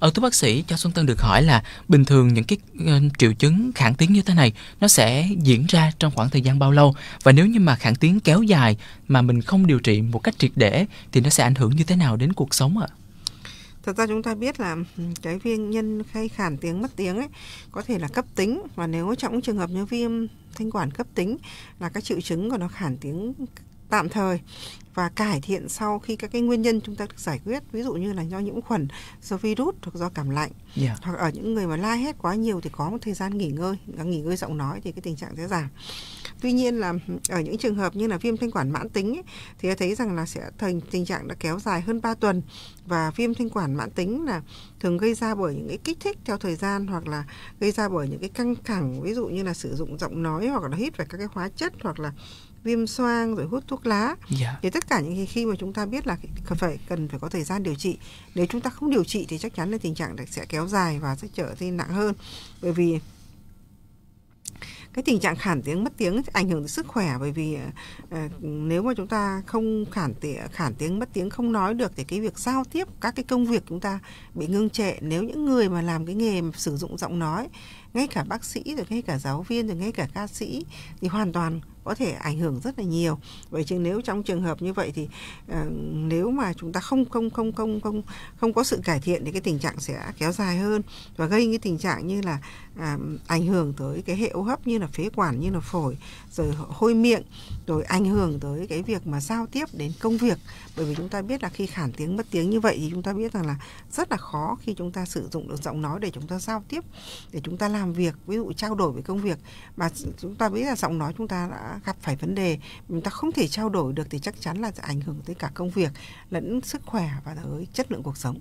ở ờ, thú bác sĩ cho Xuân Tân được hỏi là bình thường những cái ờ, triệu chứng khản tiếng như thế này nó sẽ diễn ra trong khoảng thời gian bao lâu và nếu như mà khản tiếng kéo dài mà mình không điều trị một cách triệt để thì nó sẽ ảnh hưởng như thế nào đến cuộc sống ạ? À? thật ra chúng ta biết là ừ, cái viêm nhân hay khản tiếng mất tiếng ấy có thể là cấp tính và nếu trong trường hợp như viêm thanh quản cấp tính là các triệu chứng của nó khản tiếng tạm thời và cải thiện sau khi các cái nguyên nhân chúng ta được giải quyết ví dụ như là do nhiễm khuẩn do virus hoặc do cảm lạnh yeah. Dạ. hoặc ở những người mà la hét quá nhiều thì có một thời gian nghỉ ngơi nghỉ ngơi giọng nói thì cái tình trạng sẽ giảm tuy nhiên là ở những trường hợp như là viêm thanh quản mãn tính ấy, thì thấy rằng là sẽ thành tình trạng đã kéo dài hơn 3 tuần và viêm thanh quản mãn tính là thường gây ra bởi những cái kích thích theo thời gian hoặc là gây ra bởi những cái căng thẳng ví dụ như là sử dụng giọng nói hoặc là hít phải các cái hóa chất hoặc là viêm xoang rồi hút thuốc lá yeah. Dạ. thì tất cả những khi mà chúng ta biết là phải cần phải có thời gian điều trị nếu chúng ta không điều trị thì chắc chắn là tình trạng sẽ kéo dài và sẽ trở nên nặng hơn bởi vì cái tình trạng khản tiếng mất tiếng ảnh hưởng đến sức khỏe bởi vì uh, nếu mà chúng ta không khản tiếng khản tiếng mất tiếng không nói được thì cái việc giao tiếp các cái công việc chúng ta bị ngưng trệ nếu những người mà làm cái nghề mà sử dụng giọng nói ngay cả bác sĩ rồi ngay cả giáo viên rồi ngay cả ca sĩ thì hoàn toàn có thể ảnh hưởng rất là nhiều vậy chứ nếu trong trường hợp như vậy thì uh, nếu mà chúng ta không không không không không không có sự cải thiện thì cái tình trạng sẽ kéo dài hơn và gây cái tình trạng như là uh, ảnh hưởng tới cái hệ hô hấp như là phế quản như là phổi rồi hôi miệng rồi ảnh hưởng tới cái việc mà giao tiếp đến công việc bởi vì chúng ta biết là khi khản tiếng mất tiếng như vậy thì chúng ta biết rằng là rất là khó khi chúng ta sử dụng được giọng nói để chúng ta giao tiếp để chúng ta làm việc ví dụ trao đổi về công việc mà chúng ta biết là giọng nói chúng ta đã gặp phải vấn đề chúng ta không thể trao đổi được thì chắc chắn là sẽ ảnh hưởng tới cả công việc lẫn sức khỏe và tới chất lượng cuộc sống